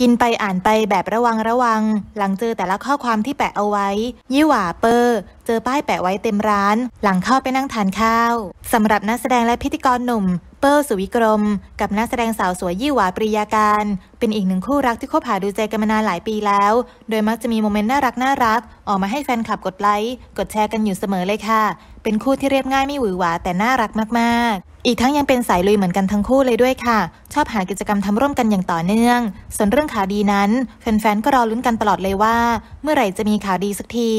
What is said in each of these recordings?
กินไปอ่านไปแบบระวังระวัง หลังเจอแต่ละข้อความที่แปะเอาไว้ ยี่หว่าเปอร์เจอป้ายแปะไว้เต็มร้าน หลังเข้าไปนั่งทานข้าวสำหรับนักแสดงและพิธีกรหนุ่ม เปอร์สุวิกรม กับนักแสดงสาวสวยยี่หว่าปริยาการเป็นอีกหนึ่งคู่รักที่คบหาดูใจกันมานานหลายปีแล้ว โดยมักจะมีโมเมนต์น่ารักน่ารักออกมาให้แฟนคลับกดไลค์กดแชร์กันอยู่เสมอเลยค่ะ เป็นคู่ที่เรียบง่ายไม่หวือหวาแต่น่ารักมากๆ อีกทั้งยังเป็นสายลุยเหมือนกันทั้งคู่เลยด้วยค่ะ ชอบหากิจกรรมทำร่วมกันอย่างต่อเนื่อง ส่วนเรื่องข่าวดีนั้นแฟนๆก็รอลุ้นกันตลอดเลยว่า เมื่อไหร่จะมีข่าวดีสักที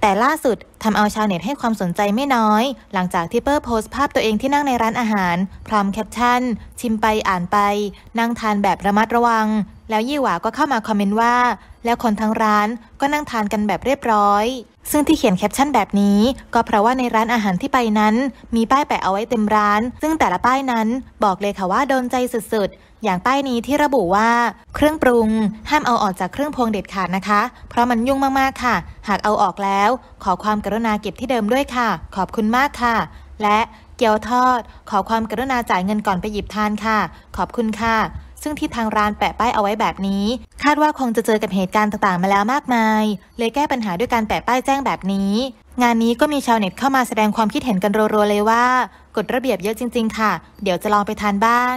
แต่ล่าสุดทำเอาชาวเน็ตให้ความสนใจไม่น้อย หลังจากที่เปิร์โพสต์ภาพตัวเองที่นั่งในร้านอาหาร พร้อมแคปชั่นชิมไปอ่านไป นั่งทานแบบระมัดระวัง แล้วยี่หวาก็เข้ามาคอมเมนต์ว่า แล้วคนทั้งร้าน ก็นั่งทานกันแบบเรียบร้อย ซึ่งที่เขียนแคปชั่นแบบนี้ก็เพราะว่าในร้านอาหารที่ไปนั้น มีป้ายแปะเอาไว้เต็มร้าน ซึ่งแต่ละป้ายนั้น บอกเลยค่ะว่าโดนใจสุดๆ อย่างป้ายนี้ที่ระบุว่า เครื่องปรุงห้ามเอาออกจากเครื่องพวงเด็ดขาดนะคะ เพราะมันยุ่งมากๆค่ะ หากเอาออกแล้ว ขอความกรุณาเก็บที่เดิมด้วยค่ะ ขอบคุณมากค่ะ และเกี๊ยวทอด ขอความกรุณาจ่ายเงินก่อนไปหยิบทานค่ะ ขอบคุณค่ะ ซึ่งที่ทางร้านแปะป้ายเอาไว้แบบนี้ คาดว่าคงจะเจอกับเหตุการณ์ต่างๆ มาแล้วมากมาย เลยแก้ปัญหาด้วยการแปะป้ายแจ้งแบบนี้ งานนี้ก็มีชาวเน็ตเข้ามาแสดงความคิดเห็นกันรัวๆเลยว่ากฎระเบียบเยอะจริงๆ ค่ะ เดี๋ยวจะลองไปทานบ้าง